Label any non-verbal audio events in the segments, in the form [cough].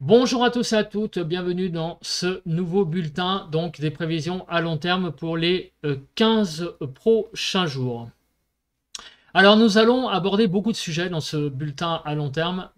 Bonjour à tous et à toutes, bienvenue dans ce nouveau bulletin donc des prévisions à long terme pour les 15 euh, prochains jours. Alors nous allons aborder beaucoup de sujets dans ce bulletin à long terme,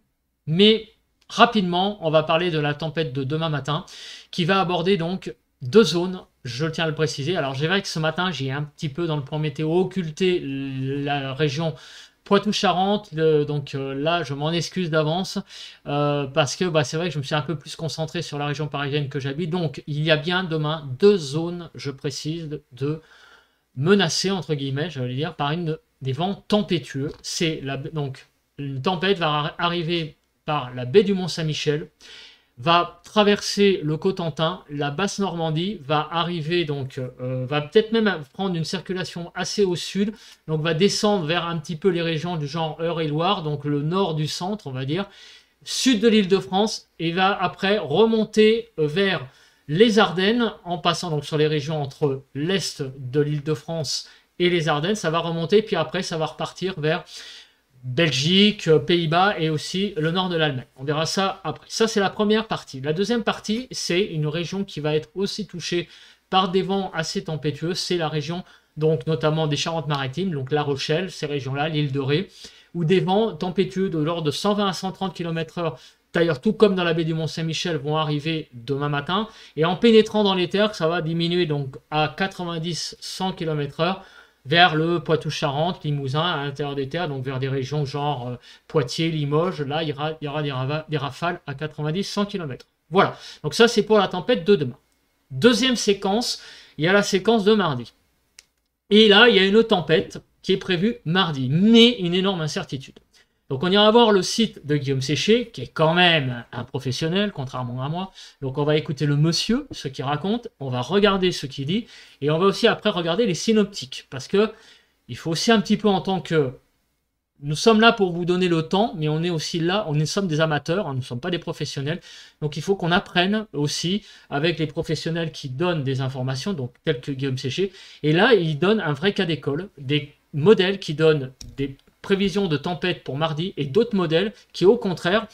mais rapidement on va parler de la tempête de demain matin qui va aborder donc deux zones, je tiens à le préciser. Alors j'ai vrai que ce matin j'ai un petit peu dans le premier météo occulté la région poitou Charente, donc euh, là je m'en excuse d'avance euh, parce que bah, c'est vrai que je me suis un peu plus concentré sur la région parisienne que j'habite. Donc il y a bien demain deux zones, je précise, de menacées entre guillemets, j'allais dire, par une, des vents tempétueux. C'est la, donc une tempête va arriver par la baie du Mont-Saint-Michel va traverser le Cotentin, la basse Normandie, va arriver donc, euh, va peut-être même prendre une circulation assez au sud, donc va descendre vers un petit peu les régions du genre Eure-et-Loire, donc le nord du centre, on va dire, sud de l'île de France, et va après remonter euh, vers les Ardennes, en passant donc sur les régions entre l'est de l'île de France et les Ardennes, ça va remonter, puis après ça va repartir vers Belgique, euh, Pays-Bas et aussi le nord de l'Allemagne. On verra ça après. Ça, c'est la première partie. La deuxième partie, c'est une région qui va être aussi touchée par des vents assez tempétueux. C'est la région, donc notamment des Charentes-Maritimes, donc La Rochelle, ces régions-là, l'île de Ré, où des vents tempétueux de l'ordre de 120 à 130 km/h d'ailleurs tout comme dans la baie du Mont-Saint-Michel, vont arriver demain matin. Et en pénétrant dans les terres, ça va diminuer donc à 90-100 km/h vers le Poitou-Charentes, Limousin, à l'intérieur des terres, donc vers des régions genre euh, Poitiers, Limoges. Là, il y aura, des, des, rafales à 90-100 km. Voilà. Donc ça, c'est pour la tempête de demain. Deuxième séquence, il y a la séquence de mardi. Et là, il y a une tempête qui est prévue mardi, mais une énorme incertitude. Donc on ira voir le site de Guillaume Séché, qui est quand même un professionnel, contrairement à moi. Donc on va écouter le monsieur, ce qu'il raconte, on va regarder ce qu'il dit, et on va aussi après regarder les synoptiques, parce que il faut aussi un petit peu en tant que... Nous sommes là pour vous donner le temps, mais on est aussi là, on est, sommes des amateurs, hein, nous ne sommes pas des professionnels. Donc il faut qu'on apprenne aussi avec les professionnels qui donnent des informations, donc tels que Guillaume Séché. Et là, il donne un vrai cas d'école, des modèles qui donnent des prévision de tempête pour mardi et d'autres modèles qui, au contraire,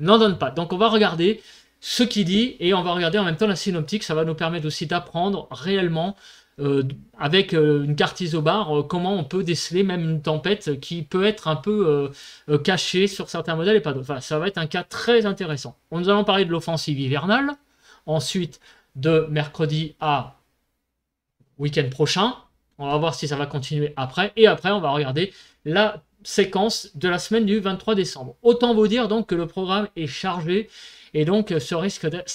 n'en donnent pas. Donc on va regarder ce qu'il dit et on va regarder en même temps la synoptique. Ça va nous permettre aussi d'apprendre réellement euh, avec euh, une carte isobar, euh, comment on peut déceler même une tempête qui peut être un peu cachée sur certains modèles et pas d'autres. ça va être un cas très intéressant. On nous allons parler de l'offensive hivernale, ensuite de mercredi à week-end prochain. On va voir si ça va continuer après. Et après, on va regarder la séquence de la semaine du 23 décembre. Autant vous dire donc que le programme est chargé et donc euh, ça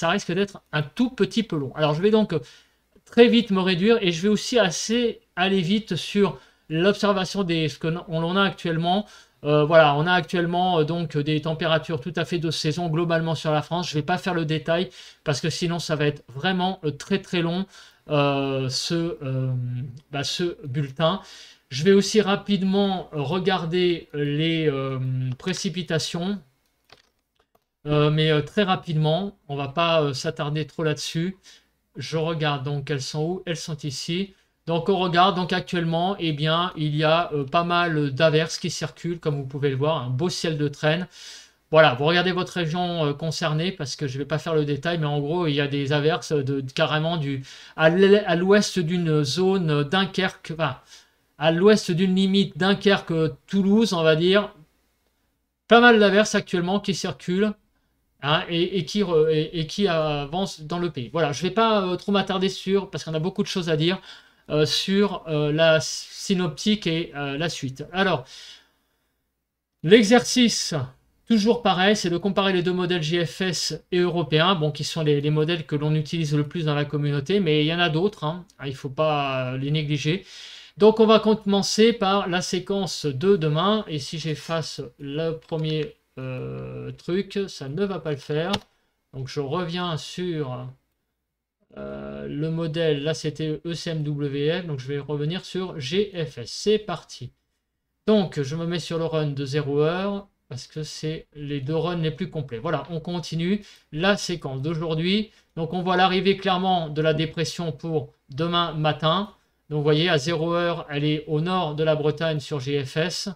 risque d'être un tout petit peu long. Alors je vais donc euh, très vite me réduire et je vais aussi assez aller vite sur l'observation de ce qu'on a actuellement. Euh, voilà, on a actuellement donc des températures tout à fait de saison globalement sur la France. Je ne vais pas faire le détail parce que sinon ça va être vraiment très très long. Euh, euh, bah, ce, bulletin. Je vais aussi rapidement regarder les euh, précipitations, mais très rapidement, on va pas s'attarder trop là-dessus. Je regarde donc elles sont où Elles sont ici. Donc on regarde, donc actuellement, eh bien, il y a pas mal d'averses qui circulent, comme vous pouvez le voir, un beau ciel de traîne. Voilà, vous regardez votre région euh, concernée parce que je ne vais pas faire le détail, mais en gros, il y a des averses de, carrément du à l'ouest d'une zone Dunkerque, à l'ouest d'une limite Dunkerque-Toulouse, on va dire. Pas mal d'averses actuellement qui circulent. Hein, et, qui, avancent dans le pays. Voilà, je ne vais pas euh, trop m'attarder sur, parce qu'on a beaucoup de choses à dire, euh, sur la synoptique et la suite. Alors, l'exercice Toujours pareil, c'est de comparer les deux modèles GFS et européens, bon, qui sont les, modèles que l'on utilise le plus dans la communauté, mais il y en a d'autres, hein. ah, il faut pas euh, les négliger. Donc on va commencer par la séquence de demain, et si j'efface le premier euh, truc, ça ne va pas le faire. Donc je reviens sur euh, le modèle, là c'était ECMWF, donc je vais revenir sur GFS. C'est parti. Donc je me mets sur le run de 0 heure, parce que c'est les deux runs les plus complets. Voilà, on continue la séquence d'aujourd'hui. Donc on voit l'arrivée clairement de la dépression pour demain matin. Donc vous voyez, à 0 h elle est au nord de la Bretagne sur GFS.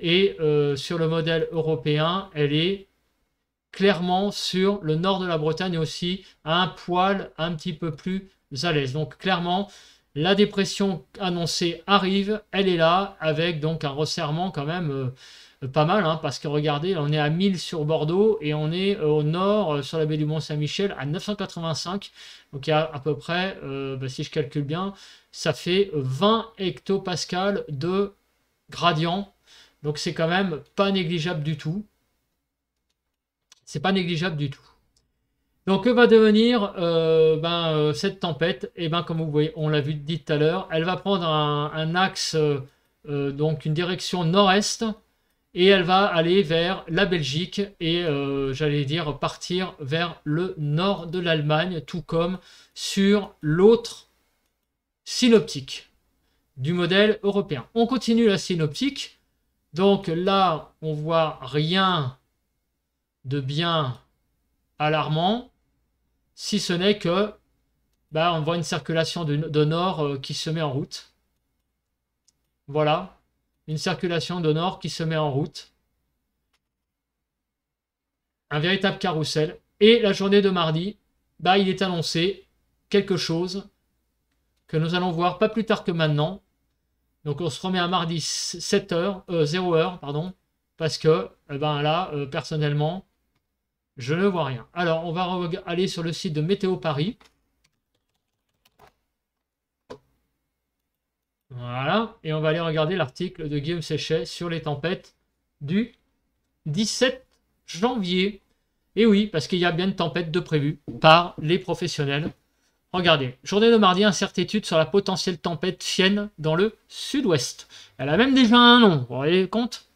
Et euh, sur le modèle européen, elle est clairement sur le nord de la Bretagne Et aussi, à un poil un petit peu plus à l'aise. Donc clairement, la dépression annoncée arrive, elle est là, avec donc un resserrement quand même. Euh, euh, pas mal, hein, parce que regardez, on est à 1000 sur Bordeaux et on est euh, au nord euh, sur la baie du Mont-Saint-Michel à 985. Donc il y a à peu près, bah, si je calcule bien, ça fait 20 hectopascales de gradient. Donc c'est quand même pas négligeable du tout. C'est pas négligeable du tout. Donc que va devenir ben, cette tempête Et eh ben comme vous voyez, on l'a vu dit tout à l'heure, elle va prendre un axe, donc une direction nord-est et elle va aller vers la Belgique et euh, j'allais dire partir vers le nord de l'Allemagne, tout comme sur l'autre synoptique du modèle européen. On continue la synoptique. Donc là, on voit rien de bien alarmant, si ce n'est que bah, on voit une circulation de, nord euh, qui se met en route. Voilà, une circulation de nord qui se met en route. Un véritable carrousel. Et la journée de mardi, bah, il est annoncé quelque chose que nous allons voir pas plus tard que maintenant. Donc on se remet à mardi 7h, euh, 0h, pardon, parce que eh ben là, euh, personnellement, je ne vois rien. Alors on va aller sur le site de Météo Paris. Voilà. Et on va aller regarder l'article de Guillaume Séchet sur les tempêtes du 17 janvier. Et oui, parce qu'il y a bien une tempête de prévues par les professionnels. Regardez, journée de mardi, incertitude sur la potentielle tempête chienne dans le sud-ouest. Elle a même déjà un nom, vous vous rendez compte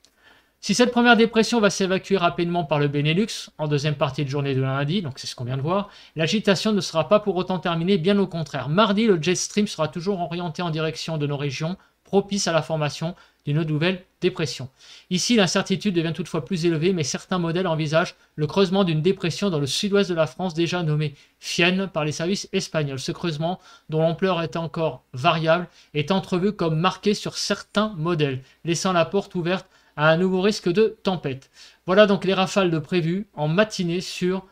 si cette première dépression va s'évacuer rapidement par le Benelux en deuxième partie de journée de lundi, donc c'est ce qu'on vient de voir, l'agitation ne sera pas pour autant terminée, bien au contraire. Mardi, le jet stream sera toujours orienté en direction de nos régions propice à la formation d'une nouvelle dépression. Ici, l'incertitude devient toutefois plus élevée, mais certains modèles envisagent le creusement d'une dépression dans le sud-ouest de la France déjà nommée Fienne par les services espagnols. Ce creusement, dont l'ampleur est encore variable, est entrevu comme marqué sur certains modèles, laissant la porte ouverte à un nouveau risque de tempête. Voilà donc les rafales de prévues en matinée sur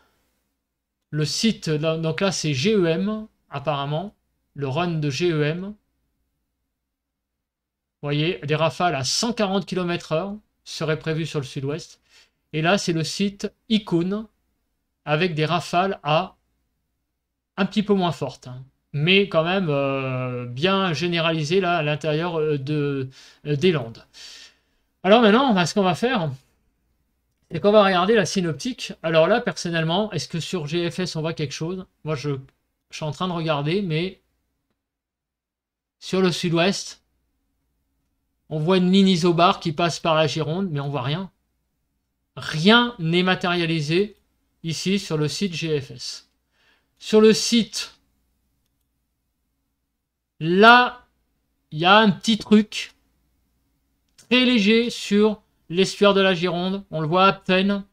le site. Donc là, c'est GEM, apparemment, le run de GEM. Vous voyez, des rafales à 140 km/h seraient prévues sur le sud-ouest. Et là, c'est le site Icône avec des rafales à un petit peu moins fortes, hein. mais quand même euh, bien généralisées là à l'intérieur euh, de, euh, des Landes. Alors maintenant, ce qu'on va faire, c'est qu'on va regarder la synoptique. Alors là, personnellement, est-ce que sur GFS, on voit quelque chose Moi, je, suis en train de regarder, mais sur le sud-ouest, on voit une ligne isobar qui passe par la Gironde, mais on voit rien. Rien n'est matérialisé ici sur le site GFS. Sur le site, là, il y a un petit truc léger sur l'estuaire de la Gironde. On le voit à peine.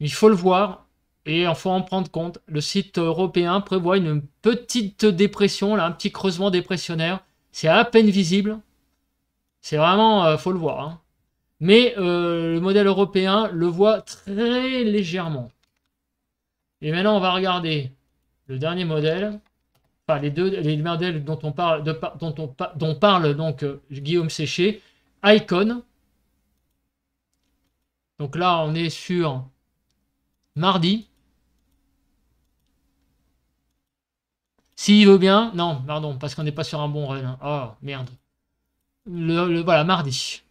Il faut le voir et en faut en prendre compte. Le site européen prévoit une petite dépression, là, un petit creusement dépressionnaire. C'est à peine visible. C'est vraiment, euh, faut le voir. Hein. Mais euh, le modèle européen le voit très légèrement. Et maintenant, on va regarder le dernier modèle. Enfin, les deux les modèles dont on parle, de, dont on, dont parle donc euh, Guillaume Séché. Icon. Donc là, on est sur mardi. S'il veut bien, non, pardon, parce qu'on n'est pas sur un bon run. Hein. Oh, merde. Le, voilà, mardi.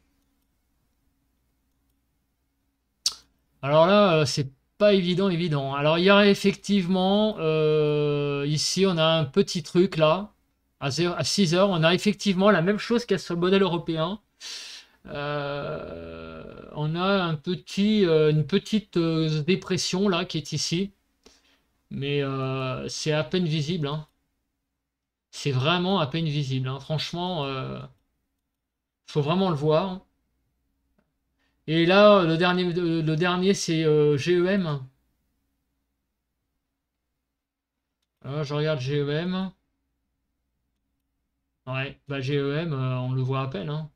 Alors là, euh, c'est pas évident, évident. Alors il y a effectivement, euh, ici on a un petit truc là, à, 6 heures, on a effectivement la même chose qu'il y a sur le modèle européen, euh, on a un petit, euh, une petite euh, dépression là qui est ici, mais c'est à peine visible. Hein. C'est vraiment à peine visible. Hein. Franchement, faut vraiment le voir. Hein. Et là, le dernier, le dernier c'est GEM. Ah, je regarde GEM. Ouais, bah, GEM, on le voit à peine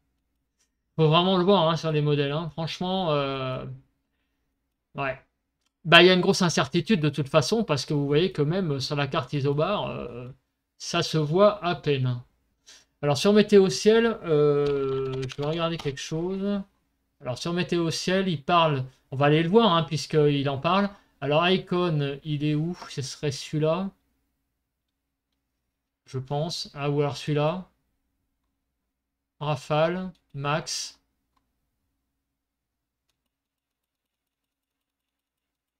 vraiment le voir hein, sur les modèles. Hein. Franchement, euh, ouais. Bah, il y une grosse incertitude de toute façon, parce que vous voyez que même euh, sur la carte isobar, euh, ça se voit à peine. Alors sur au Ciel, je vais regarder quelque chose. Alors sur au Ciel, il parle, on va aller le voir, hein, puisqu'il en parle. Alors Icon, il est où Ce serait celui-là, je pense. Ah, ou celui-là. Rafale, Max.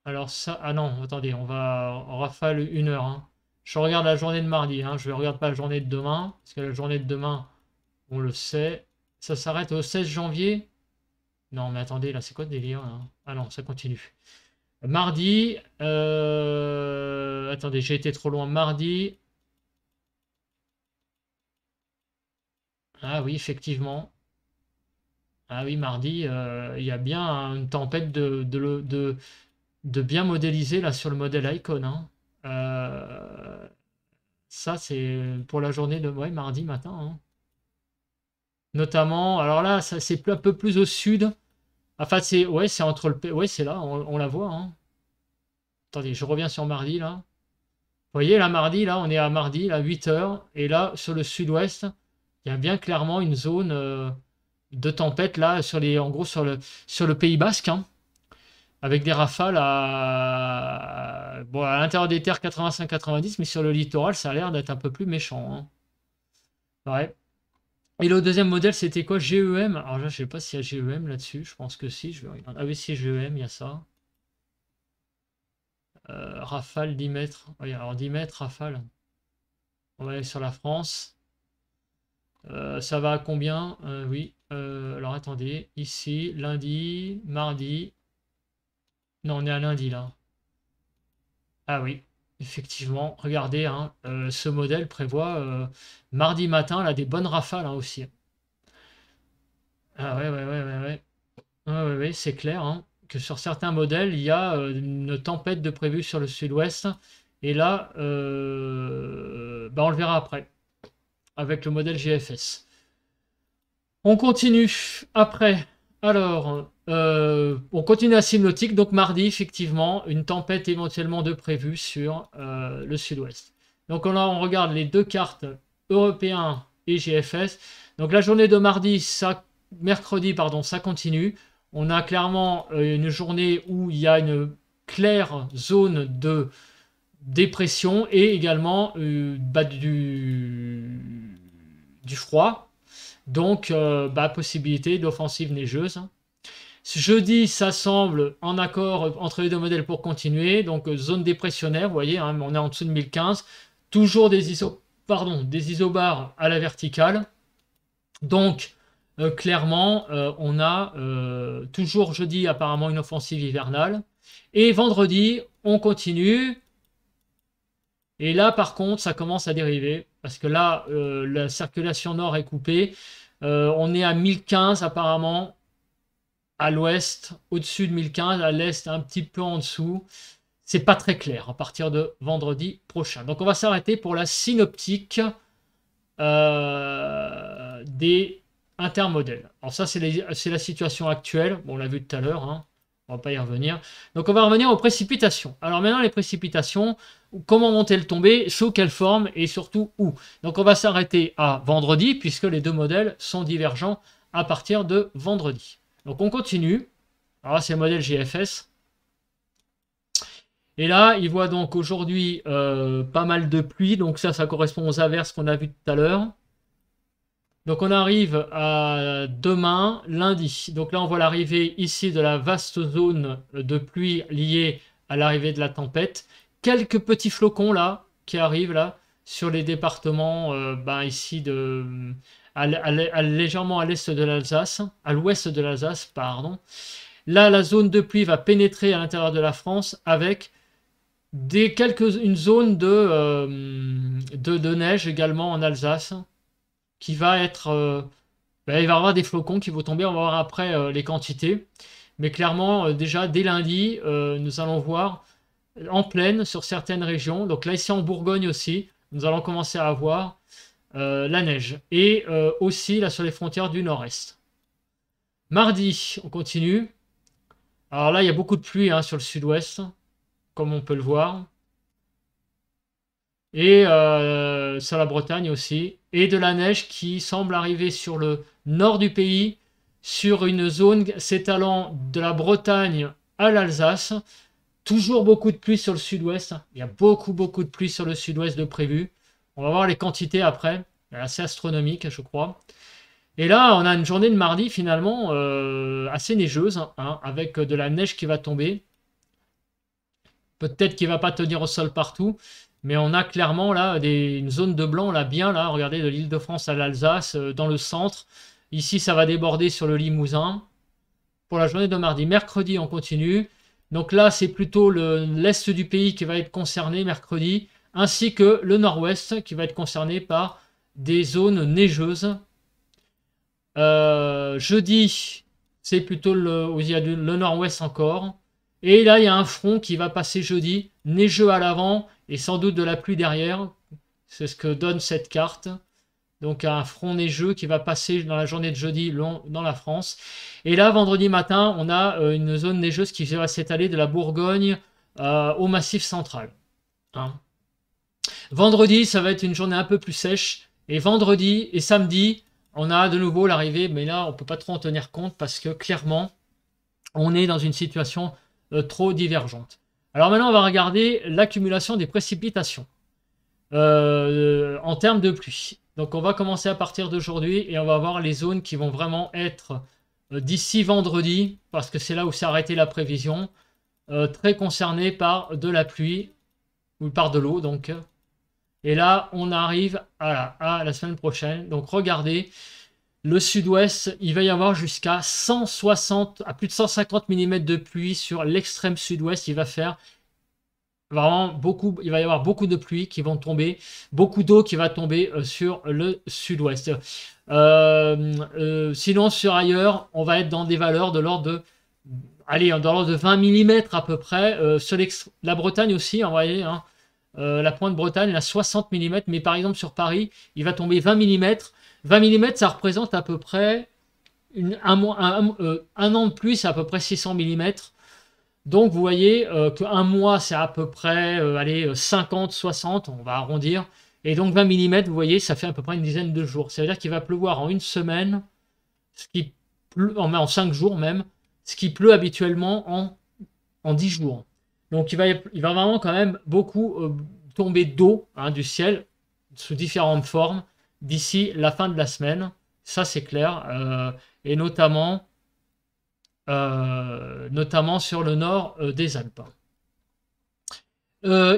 Alors ça... Ah non, attendez, on va rafale une heure. Hein. Je regarde la journée de mardi, hein, je ne regarde pas la journée de demain, parce que la journée de demain, on le sait. Ça s'arrête au 16 janvier. Non, mais attendez, là, c'est quoi le délire Ah non, ça continue. Mardi, euh, attendez, j'ai été trop loin. Mardi, Ah oui, effectivement. Ah oui, mardi, euh, il y a bien une tempête de, de, bien modéliser là sur le modèle Icon. Hein. Euh, ça, c'est pour la journée de ouais, mardi matin. Hein. Notamment, alors là, ça c'est un peu plus au sud. Enfin, c'est ouais, c'est entre le ouais, c'est là, on, la voit. Hein. Attendez, je reviens sur mardi là. Vous voyez, là, mardi, là, on est à mardi, là, 8h. Et là, sur le sud-ouest, il y a bien clairement une zone euh, de tempête là, sur les, en gros sur le, sur le Pays Basque, hein. avec des rafales à, l'intérieur des terres 85-90, mais sur le littoral, ça a l'air d'être un peu plus méchant. Hein. Ouais. Et le deuxième modèle, c'était quoi GEM Alors là, je sais pas s'il y a GEM là-dessus. Je pense que si. Ah oui, si GEM, il y a ça. Euh, rafale 10 mètres. Oui, alors 10 mètres, rafale. On va aller sur la France. Euh, ça va à combien euh, Oui. Euh, alors attendez. Ici, lundi, mardi. Non, on est à lundi là. Ah oui, effectivement. Regardez, hein. ce modèle prévoit mardi matin, là, des bonnes rafales hein, aussi. Ah ouais, ouais, ouais, ouais, ouais. ouais, c'est clair hein, que sur certains modèles, il y a une tempête de prévue sur le sud-ouest. Et là, bah, on le verra après avec le modèle GFS. On continue après. Alors, euh, on continue à Simnautique. Donc mardi, effectivement, une tempête éventuellement de prévue sur euh, le sud-ouest. Donc là, on regarde les deux cartes européens et GFS. Donc la journée de mardi, ça, mercredi, pardon, ça continue. On a clairement euh, une journée où il y a une claire zone de dépression et également bah, du froid. Donc, euh, bah, possibilité d'offensive neigeuse. Jeudi, ça semble en accord entre les deux modèles pour continuer. Donc, euh, zone dépressionnaire, vous voyez, hein, on est en dessous de 1015. Toujours des, iso... Pardon, des isobars à la verticale. Donc, euh, clairement, on a toujours jeudi apparemment une offensive hivernale. Et vendredi, on continue. Et là, par contre, ça commence à dériver. Parce que là, euh, la circulation nord est coupée. Euh, on est à 1015 apparemment, à l'ouest, au-dessus de 1015, à l'est, un petit peu en dessous. C'est pas très clair à partir de vendredi prochain. Donc on va s'arrêter pour la synoptique euh, des intermodèles. Alors ça, c'est la situation actuelle. on l'a vu tout à l'heure. Hein on va pas y revenir. Donc on va revenir aux précipitations. Alors maintenant les précipitations, comment vont-elles tomber, sous quelle forme et surtout où Donc on va s'arrêter à vendredi puisque les deux modèles sont divergents à partir de vendredi. Donc on continue. Alors ah, c'est le modèle GFS. Et là, il voit donc aujourd'hui euh, pas mal de pluie, donc ça, ça correspond aux averses qu'on a vu tout à l'heure. Donc on arrive à demain, lundi. Donc là, on voit l'arrivée ici de la vaste zone de pluie liée à l'arrivée de la tempête. Quelques petits flocons là qui arrivent là sur les départements euh, ben, ici de légèrement à l'est de l'Alsace, à l'ouest de l'Alsace, pardon. Là, la zone de pluie va pénétrer à l'intérieur de la France avec des quelques, une zone de, euh, de neige également en Alsace qui va être... Euh, bah, il va y avoir des flocons qui vont tomber, on va voir après euh, les quantités. Mais clairement, euh, déjà, dès lundi, nous allons voir en pleine sur certaines régions. Donc là, ici en Bourgogne aussi, nous allons commencer à avoir la neige. Et aussi, là, sur les frontières du nord-est. Mardi, on continue. Alors là, il y a beaucoup de pluie hein, sur le sud-ouest, comme on peut le voir. Et sur la Bretagne aussi et de la neige qui semble arriver sur le nord du pays, sur une zone s'étalant de la Bretagne à l'Alsace. Toujours beaucoup de pluie sur le sud-ouest. Il y a beaucoup, beaucoup de pluie sur le sud-ouest de prévu. On va voir les quantités après. assez astronomique, je crois. Et là, on a une journée de mardi finalement euh, assez neigeuse, hein, avec de la neige qui va tomber. Peut-être qu'il ne va pas tenir au sol partout, mais on a clairement là des, une zone de blanc, là bien là, regardez, de l'île de France à l'Alsace, euh, dans le centre. Ici, ça va déborder sur le Limousin pour la journée de mardi. Mercredi, on continue. Donc là, c'est plutôt l'est du pays qui va être concerné mercredi, ainsi que le nord-ouest qui va être concerné par des zones neigeuses. Euh, jeudi, c'est plutôt le, le nord-ouest encore. Et là, il y a un front qui va passer jeudi, neigeux à l'avant et sans doute de la pluie derrière. C'est ce que donne cette carte. Donc un front neigeux qui va passer dans la journée de jeudi dans la France. Et là, vendredi matin, on a euh, une zone neigeuse qui va s'étaler de la Bourgogne euh, au Massif central. Hein. Vendredi, ça va être une journée un peu plus sèche. Et vendredi et samedi, on a de nouveau l'arrivée, mais là, on ne peut pas trop en tenir compte parce que clairement, on est dans une situation euh, trop divergente. Alors maintenant, on va regarder l'accumulation des précipitations euh, en termes de pluie. Donc on va commencer à partir d'aujourd'hui et on va voir les zones qui vont vraiment être euh, d'ici vendredi, parce que c'est là où s'est arrêtée la prévision, euh, très concernées par de la pluie ou par de l'eau. Donc. Et là, on arrive à la semaine prochaine. Donc regardez, le sud-ouest, il va y avoir jusqu'à 160 à plus de 150 mm de pluie sur l'extrême sud-ouest. Il va faire vraiment beaucoup, il va y avoir beaucoup de pluie qui vont tomber, beaucoup d'eau qui va tomber euh, sur le sud-ouest. Euh, euh, sinon, sur ailleurs, on va être dans des valeurs de l'ordre de allez, dans de 20 mm à peu près. sur la Bretagne aussi, hein, hein. la pointe Bretagne, elle a 60 mm, mais par exemple sur Paris, il va tomber 20 mm. 20 mm, ça représente à peu près euh, un, an de plus, à peu près 600 mm. Donc vous voyez euh, qu'un mois, c'est à peu près euh, allez, 50, 60, on va arrondir. Et donc 20 mm, vous voyez, ça fait à peu près une dizaine de jours. cest à dire qu'il va pleuvoir en une semaine, ce qui en, en 5 jours même, ce qui pleut habituellement en, en 10 jours. Donc il va, il va vraiment quand même beaucoup tomber d'eau hein, du ciel sous différentes formes d'ici la fin de la semaine, ça c'est clair, euh, et notamment, euh, notamment sur le nord euh, des Alpes.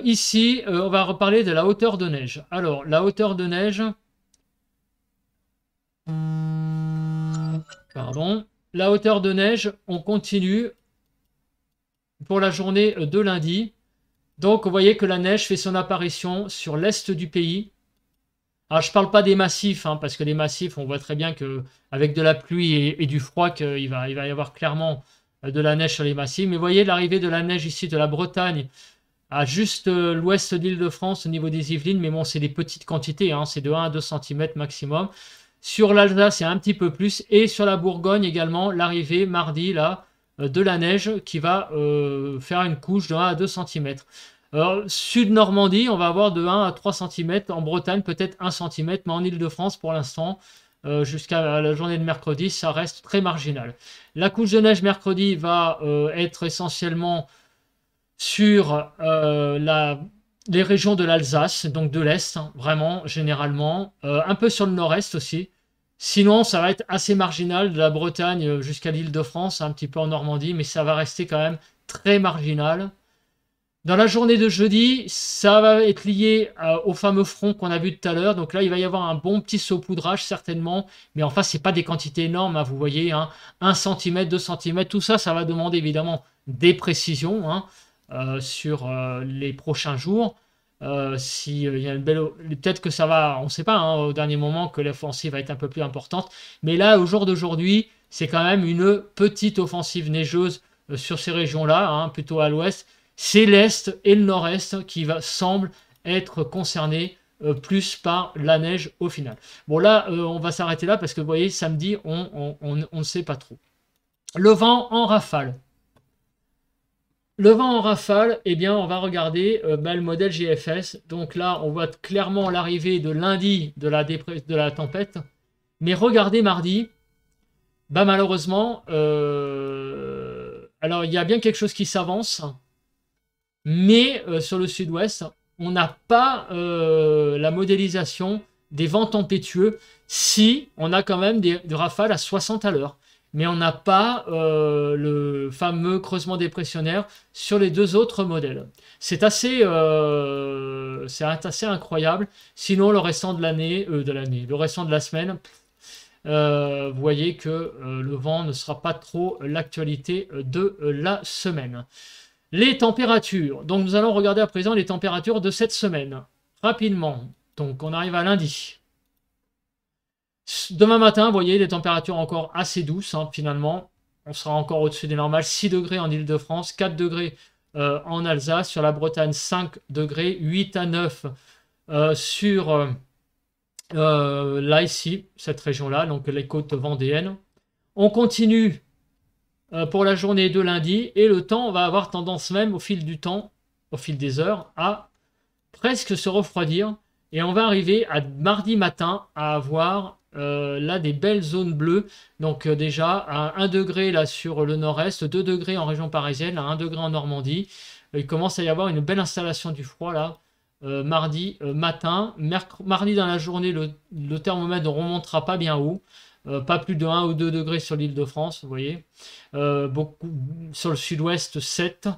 ici, on va reparler de la hauteur de neige. Alors, la hauteur de neige, pardon, la hauteur de neige, on continue pour la journée de lundi. Donc, vous voyez que la neige fait son apparition sur l'est du pays, alors, je ne parle pas des massifs, hein, parce que les massifs, on voit très bien qu'avec de la pluie et, du froid, qu'il va, il va y avoir clairement euh, de la neige sur les massifs. Mais voyez l'arrivée de la neige ici de la Bretagne à juste euh, l'ouest de l'île de France au niveau des Yvelines, mais bon, c'est des petites quantités, hein, c'est de 1 à 2 cm maximum. Sur l'Alsace, c'est un petit peu plus, et sur la Bourgogne également, l'arrivée mardi là euh, de la neige qui va faire une couche de 1 à 2 cm. Alors, Sud-Normandie, on va avoir de 1 à 3 cm. En Bretagne, peut-être 1 cm, mais en Ile-de-France, pour l'instant, euh, jusqu'à la journée de mercredi, ça reste très marginal. La couche de neige mercredi va euh, être essentiellement sur euh, les régions de l'Alsace, donc de l'Est, hein, vraiment, généralement. un peu sur le Nord-Est aussi. Sinon, ça va être assez marginal de la Bretagne jusqu'à l'île de France, un petit peu en Normandie, mais ça va rester quand même très marginal. Dans la journée de jeudi, ça va être lié euh, au fameux front qu'on a vu tout à l'heure. Donc là, il va y avoir un bon petit saupoudrage certainement. Mais enfin, ce n'est pas des quantités énormes, hein, vous voyez. Hein. un 1 cm, 2 cm, tout ça, ça va demander évidemment des précisions hein, euh, sur euh, les prochains jours. si, y a une belle... Peut-être que ça va, on ne sait pas, au dernier moment, que l'offensive va être un peu plus importante. Mais là, au jour d'aujourd'hui, c'est quand même une petite offensive neigeuse sur ces régions-là, plutôt à l'ouest c'est l'est et le nord-est qui va, semblent être concernés euh, plus par la neige au final. Bon là, euh, on va s'arrêter là parce que vous voyez, samedi, on ne sait pas trop. Le vent en rafale. Le vent en rafale, eh bien, on va regarder euh, bah, le modèle GFS. Donc là, on voit clairement l'arrivée de lundi de la, de la tempête. Mais regardez mardi, bah, malheureusement, alors il y a bien quelque chose qui s'avance. Mais euh, sur le sud-ouest, on n'a pas euh, la modélisation des vents tempétueux si on a quand même des, rafales à 60 à l'heure. Mais on n'a pas euh, le fameux creusement dépressionnaire sur les deux autres modèles. C'est assez, assez incroyable. Sinon, le restant de l'année, de l'année, le restant de la semaine, vous voyez que le vent ne sera pas trop l'actualité de la semaine. Les températures. Donc nous allons regarder à présent les températures de cette semaine. Rapidement. Donc on arrive à lundi. Demain matin, vous voyez, les températures encore assez douces hein, finalement. On sera encore au-dessus des normales. 6 degrés en Ile-de-France, 4 degrés euh, en Alsace, sur la Bretagne 5 degrés, 8 à 9 euh, sur euh, euh, là ici, cette région-là, donc les côtes vendéennes. On continue euh, pour la journée de lundi. Et le temps va avoir tendance même au fil du temps, au fil des heures, à presque se refroidir. Et on va arriver à mardi matin à avoir euh, là des belles zones bleues. Donc euh, déjà à 1 degré là sur le nord-est, 2 degrés en région parisienne, à 1 degré en Normandie. Il commence à y avoir une belle installation du froid là. mardi matin, mardi dans la journée, le thermomètre ne remontera pas bien haut. Euh, pas plus de 1 ou 2 degrés sur l'île de France, vous voyez. Euh, beaucoup, sur le sud-ouest, 7.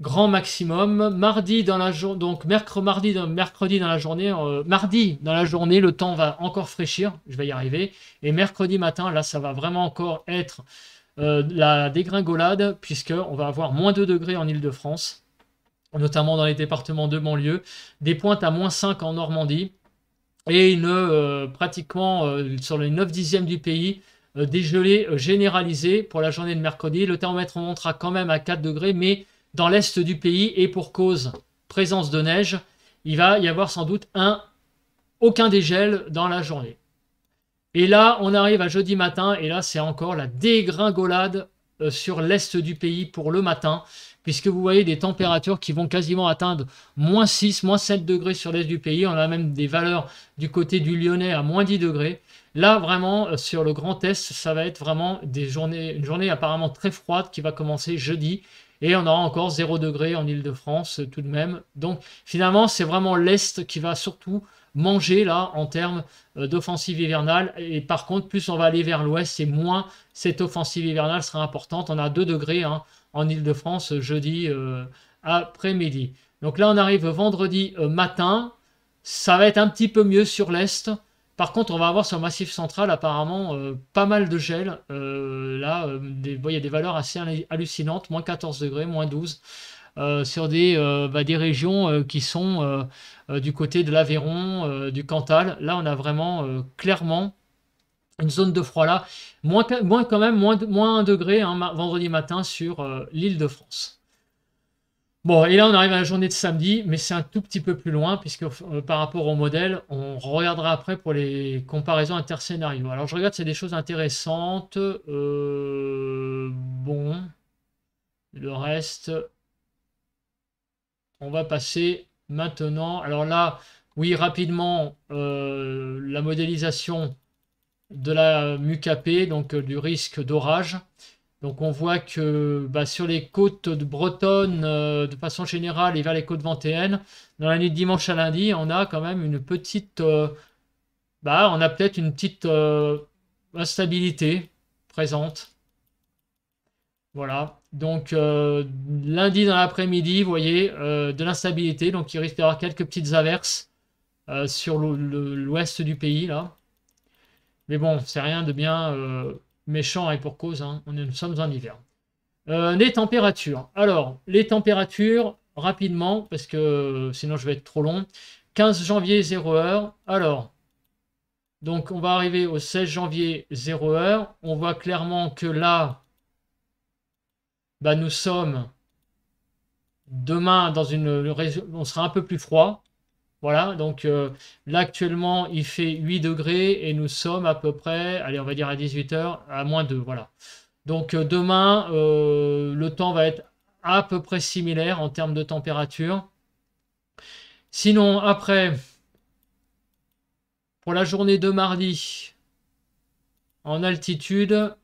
Grand maximum. Mardi dans la journée, donc mercredi, mercredi dans la journée, euh, mardi dans la journée, le temps va encore fraîchir, je vais y arriver. Et mercredi matin, là, ça va vraiment encore être la dégringolade, puisqu'on va avoir moins 2 degrés en île de France, notamment dans les départements de banlieue, des pointes à moins 5 en Normandie, et une, euh, pratiquement euh, sur les 9 dixièmes du pays, euh, dégelée généralisé pour la journée de mercredi. Le thermomètre montera quand même à 4 degrés, mais dans l'est du pays, et pour cause présence de neige, il va y avoir sans doute un, aucun dégel dans la journée. Et là, on arrive à jeudi matin, et là, c'est encore la dégringolade sur l'est du pays pour le matin puisque vous voyez des températures qui vont quasiment atteindre moins 6, moins 7 degrés sur l'est du pays. On a même des valeurs du côté du Lyonnais à moins 10 degrés. Là, vraiment, euh, sur le Grand Est, ça va être vraiment des journées, une journée apparemment très froide qui va commencer jeudi. Et on aura encore 0 degré en Ile-de-France euh, tout de même. Donc finalement, c'est vraiment l'Est qui va surtout manger là en termes euh, d'offensive hivernale. Et par contre, plus on va aller vers l'ouest c'est moins cette offensive hivernale sera importante. On a 2 degrés hein, en Ile-de-France jeudi euh, après-midi. Donc là, on arrive vendredi euh, matin. Ça va être un petit peu mieux sur l'Est. Par contre, on va avoir sur le Massif Central apparemment euh, pas mal de gel. là, des il y a des valeurs assez hallucinantes, moins 14 degrés, moins 12, sur des, bah, des régions qui sont du côté de l'Aveyron, du Cantal. Là, on a vraiment clairement une zone de froid là, moins, moins quand même, moins, moins 1 degré hein, vendredi matin sur euh, l'île de France. Bon, et là on arrive à la journée de samedi, mais c'est un tout petit peu plus loin, puisque euh, par rapport au modèle, on regardera après pour les comparaisons interscénarios. Alors je regarde, c'est des choses intéressantes. Euh, bon, le reste, on va passer maintenant. Alors là, oui, rapidement, la modélisation, de la MUCAP, donc euh, du risque d'orage. Donc on voit que bah, sur les côtes de bretonnes, euh, de façon générale, et vers les côtes ventéennes, dans la nuit de dimanche à lundi, on a quand même une petite... Euh, bah, on a peut-être une petite instabilité présente. Voilà. Donc lundi dans l'après-midi, vous voyez, de l'instabilité. Donc il risque d'y avoir quelques petites averses sur l'ouest du pays, là. Mais bon, c'est rien de bien euh, méchant et pour cause, hein. nous sommes en hiver. Euh, les températures. Alors, les températures, rapidement, parce que euh, sinon je vais être trop long. 15 janvier, 0 heure. Alors, donc on va arriver au 16 janvier, 0 heure. On voit clairement que là, bah, nous sommes demain dans une... On sera un peu plus froid. Voilà, donc euh, là actuellement il fait 8 degrés et nous sommes à peu près, allez on va dire à 18h, à moins 2, voilà. Donc euh, demain, euh, le temps va être à peu près similaire en termes de température. Sinon, après, pour la journée de mardi, en altitude,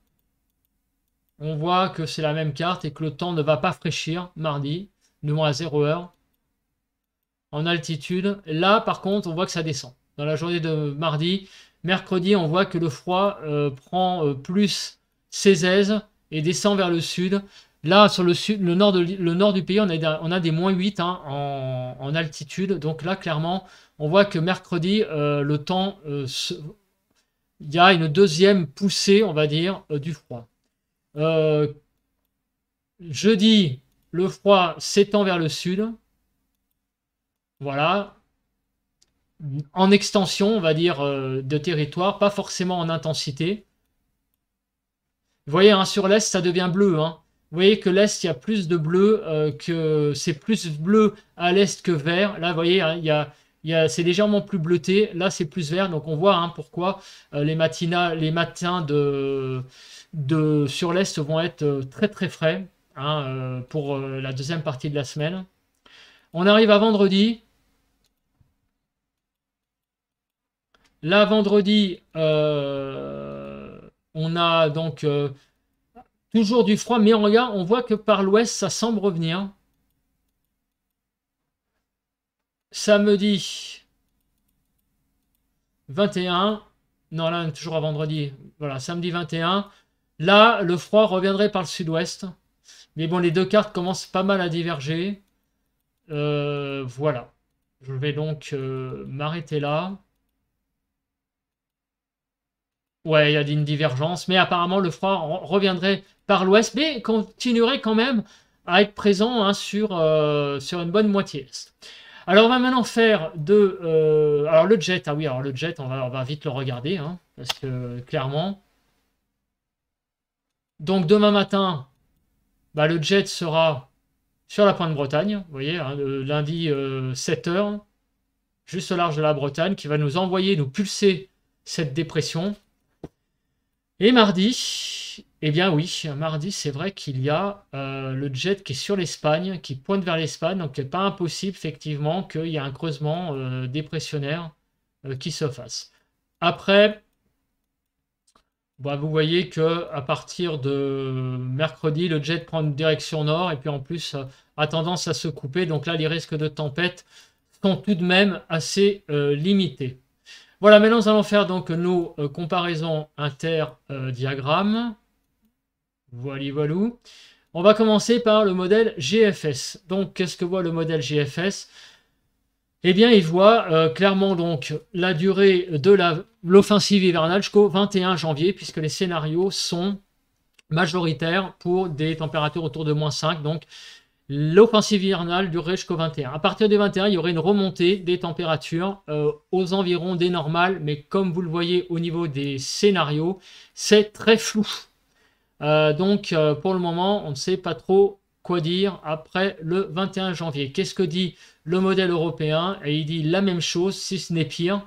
on voit que c'est la même carte et que le temps ne va pas fraîchir mardi, nous à 0 h en altitude. Là, par contre, on voit que ça descend. Dans la journée de mardi, mercredi, on voit que le froid euh, prend euh, plus ses aises et descend vers le sud. Là, sur le, sud, le, nord, du pays, on a, on a des moins 8 hein, en, altitude. Donc là, clairement, on voit que mercredi, euh, le temps, il y a une deuxième poussée, on va dire, du froid. jeudi, le froid s'étend vers le sud. Voilà. En extension, on va dire, euh, de territoire, pas forcément en intensité. Vous voyez, hein, sur l'Est, ça devient bleu. Hein. Vous voyez que l'Est, il y a plus de bleu, euh, que c'est plus bleu à l'Est que vert. Là, vous voyez, hein, il y a, c'est légèrement plus bleuté, là c'est plus vert, donc on voit pourquoi euh, les, les matins de, sur l'Est vont être très très frais pour la deuxième partie de la semaine. On arrive à vendredi, Là, vendredi, euh, on a donc euh, toujours du froid, mais on on voit que par l'ouest, ça semble revenir. Samedi 21. Non, là, toujours à vendredi. Voilà, samedi 21. Là, le froid reviendrait par le sud-ouest. Mais bon, les deux cartes commencent pas mal à diverger. Euh, voilà. Je vais donc m'arrêter là. Ouais, il y a une divergence, mais apparemment le froid reviendrait par l'ouest, mais continuerait quand même à être présent hein, sur, euh, sur une bonne moitié est. Alors on va maintenant faire de... Euh, alors le jet, ah oui, alors le jet, on va, vite le regarder, hein, parce que clairement... Donc demain matin, bah, le jet sera sur la pointe Bretagne, vous voyez, hein, lundi 7h, euh, juste au large de la Bretagne, qui va nous envoyer, nous pulser cette dépression. Et mardi, eh bien oui, mardi, c'est vrai qu'il y a euh, le jet qui est sur l'Espagne, qui pointe vers l'Espagne, donc il n'est pas impossible effectivement qu'il y ait un creusement euh, dépressionnaire euh, qui se fasse. Après, bah, vous voyez que à partir de mercredi, le jet prend une direction nord et puis en plus a tendance à se couper, donc là les risques de tempête sont tout de même assez limités. Voilà, maintenant nous allons faire donc nos euh, comparaisons inter-diagrammes. Euh, voilà, voilà. On va commencer par le modèle GFS. Donc, qu'est-ce que voit le modèle GFS Eh bien, il voit euh, clairement donc la durée de l'offensive hivernale jusqu'au 21 janvier, puisque les scénarios sont majoritaires pour des températures autour de moins 5. Donc, l'offensive hivernale durerait jusqu'au 21. À partir du 21, il y aurait une remontée des températures euh, aux environs des normales, mais comme vous le voyez au niveau des scénarios, c'est très flou. Euh, donc euh, pour le moment, on ne sait pas trop quoi dire après le 21 janvier. Qu'est-ce que dit le modèle européen il dit la même chose, si ce n'est pire.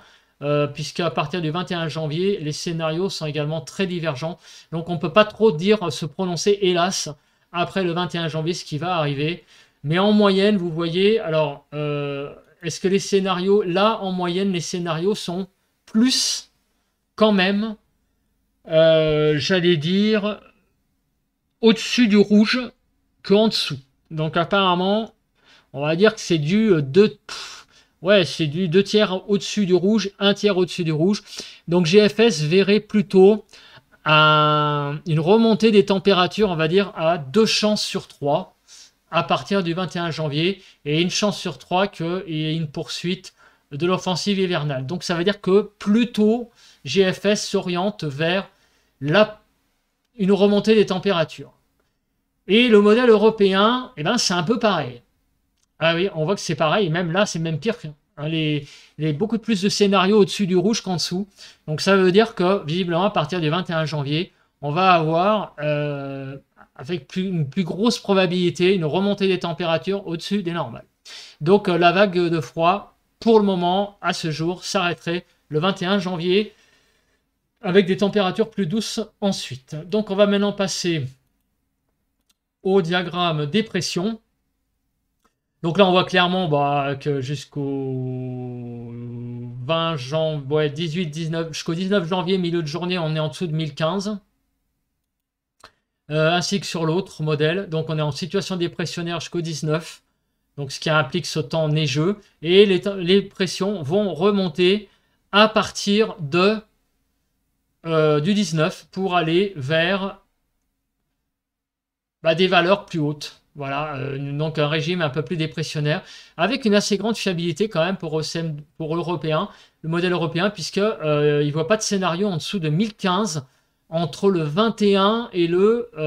puisqu'à partir du 21 janvier, les scénarios sont également très divergents. Donc on ne peut pas trop dire, se prononcer, hélas, après le 21 janvier, ce qui va arriver. Mais en moyenne, vous voyez, alors, euh, est-ce que les scénarios, là, en moyenne, les scénarios sont plus quand même, euh, j'allais dire, au-dessus du rouge qu'en dessous. Donc apparemment, on va dire que c'est du 2 euh, ouais, c'est du deux tiers au-dessus du rouge, un tiers au-dessus du rouge. Donc GFS verrait plutôt une remontée des températures, on va dire, à deux chances sur trois à partir du 21 janvier et une chance sur trois qu'il y ait une poursuite de l'offensive hivernale. Donc ça veut dire que plutôt GFS s'oriente vers la, une remontée des températures. Et le modèle européen, eh ben, c'est un peu pareil. Ah oui, on voit que c'est pareil, même là, c'est même pire que il y a beaucoup plus de scénarios au-dessus du rouge qu'en dessous. Donc ça veut dire que, visiblement, à partir du 21 janvier, on va avoir, euh, avec une plus grosse probabilité, une remontée des températures au-dessus des normales. Donc euh, la vague de froid, pour le moment, à ce jour, s'arrêterait le 21 janvier, avec des températures plus douces ensuite. Donc on va maintenant passer au diagramme des pressions. Donc là, on voit clairement bah, que jusqu'au 20 18, 19, jusqu'au 19 janvier, milieu de journée, on est en dessous de 1015. Euh, ainsi que sur l'autre modèle. Donc on est en situation dépressionnaire jusqu'au 19. Donc ce qui implique ce temps neigeux. Et les, pressions vont remonter à partir de, euh, du 19 pour aller vers bah, des valeurs plus hautes. Voilà, euh, donc un régime un peu plus dépressionnaire, avec une assez grande fiabilité quand même pour, pour européen, le modèle européen, puisque euh, il ne voit pas de scénario en dessous de 1015 entre le 21 et le 26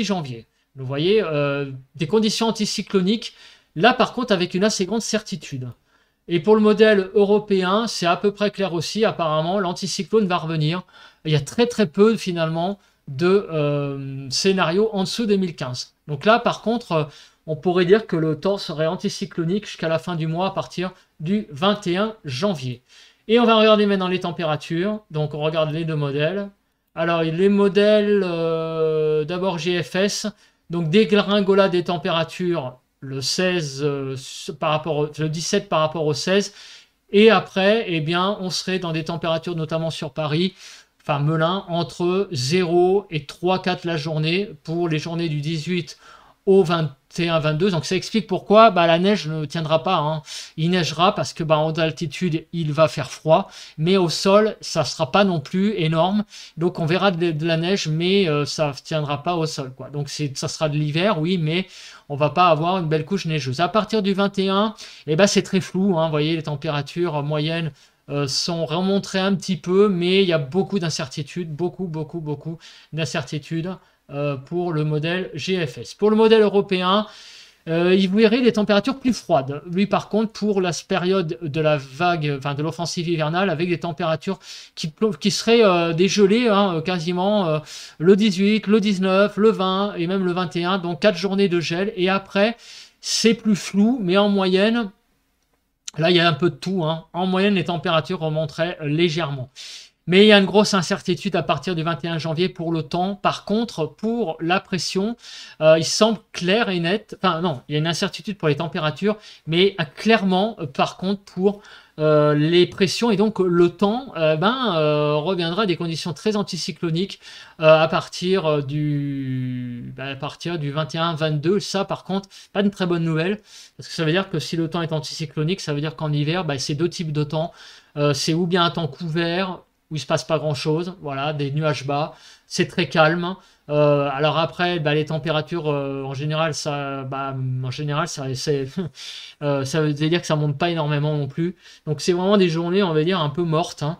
euh, janvier. Vous voyez, des conditions anticycloniques, là par contre avec une assez grande certitude. Et pour le modèle européen, c'est à peu près clair aussi, apparemment, l'anticyclone va revenir. Il y a très très peu finalement de euh, scénario en dessous 2015. Donc là, par contre, euh, on pourrait dire que le temps serait anticyclonique jusqu'à la fin du mois à partir du 21 janvier. Et on va regarder maintenant les températures. Donc on regarde les deux modèles. Alors les modèles, euh, d'abord GFS, donc dégringolade des températures le 16 par rapport le 17 par rapport au 16. Et après, eh bien, on serait dans des températures, notamment sur Paris, enfin Melun, entre 0 et 3-4 la journée pour les journées du 18 au 21-22. Donc ça explique pourquoi bah, la neige ne tiendra pas. Hein. Il neigera parce que bah, en altitude, il va faire froid, mais au sol, ça sera pas non plus énorme. Donc on verra de, la neige, mais euh, ça ne tiendra pas au sol. Donc ça sera de l'hiver, oui, mais on va pas avoir une belle couche neigeuse. À partir du 21, eh ben, c'est très flou. Hein. Vous voyez les températures moyennes euh, sont remontrés un petit peu, mais il y a beaucoup d'incertitudes, beaucoup, beaucoup, beaucoup d'incertitudes euh, pour le modèle GFS. Pour le modèle européen, il euh, il verrait des températures plus froides. Lui, par contre, pour la période de la vague, enfin de l'offensive hivernale, avec des températures qui, qui seraient dégelées hein, quasiment le 18, le 19, le 20 et même le 21, donc 4 journées de gel. Et après, c'est plus flou, mais en moyenne, Là, il y a un peu de tout. Hein. En moyenne, les températures remonteraient légèrement. Mais il y a une grosse incertitude à partir du 21 janvier pour le temps. Par contre, pour la pression, euh, il semble clair et net. Enfin, non, il y a une incertitude pour les températures, mais euh, clairement, euh, par contre, pour euh, les pressions et donc le temps euh, ben, euh, reviendra à des conditions très anticycloniques ben, à partir du partir du 21-22. Ça, par contre, pas de très bonne nouvelle parce que ça veut dire que si le temps est anticyclonique, ça veut dire qu'en hiver, ces ben, c'est deux types de temps. c'est ou bien un temps couvert où il se passe pas grand chose. Voilà, des nuages bas, c'est très calme. Euh, alors après, bah, les températures euh, en général, ça, bah, en général, ça, [laughs] euh, ça veut dire que ça monte pas énormément non plus. Donc c'est vraiment des journées, on va dire, un peu mortes. Hein.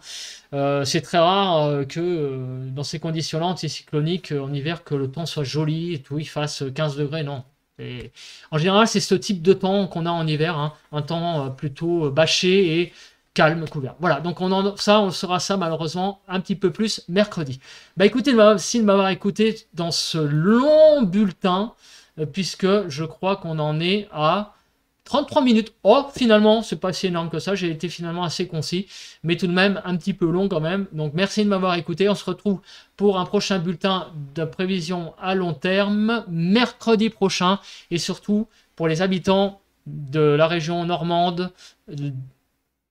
c'est très rare que dans ces conditions-là anticycloniques, en hiver, que le temps soit joli et tout, il fasse 15 degrés, non. Et en général, c'est ce type de temps qu'on a en hiver, hein. un temps plutôt bâché et calme, couvert. Voilà, donc on en, ça, on saura ça malheureusement un petit peu plus mercredi. Bah écoutez, merci de m'avoir écouté dans ce long bulletin, euh, puisque je crois qu'on en est à 33 minutes. Oh, finalement, c'est pas si énorme que ça. J'ai été finalement assez concis, mais tout de même un petit peu long quand même. Donc merci de m'avoir écouté. On se retrouve pour un prochain bulletin de prévision à long terme mercredi prochain. Et surtout, pour les habitants de la région normande,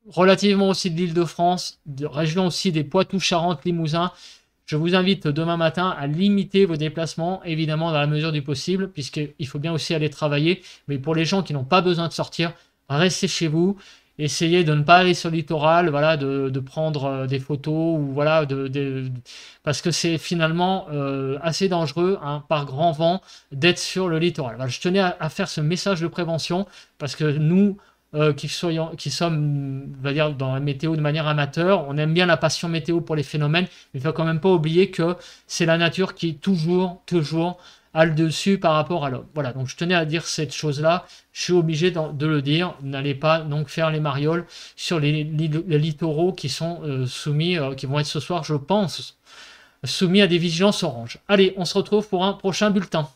relativement aussi de l'île de France, de région aussi des Poitou, Charentes, Limousin. Je vous invite demain matin à limiter vos déplacements, évidemment dans la mesure du possible, puisqu'il faut bien aussi aller travailler. Mais pour les gens qui n'ont pas besoin de sortir, restez chez vous. Essayez de ne pas aller sur le littoral, voilà, de, prendre euh, des photos ou voilà, de, parce que c'est finalement euh, assez dangereux hein, par grand vent d'être sur le littoral. je tenais à faire ce message de prévention parce que nous, euh, qui, soyons, qui sommes va dire, dans la météo de manière amateur, on aime bien la passion météo pour les phénomènes, mais il faut quand même pas oublier que c'est la nature qui est toujours, toujours a le dessus par rapport à l'homme. Voilà, donc je tenais à dire cette chose-là, je suis obligé de le dire, n'allez pas donc faire les marioles sur les, littoraux qui sont euh, soumis, euh, qui vont être ce soir, je pense, soumis à des vigilances oranges. Allez, on se retrouve pour un prochain bulletin.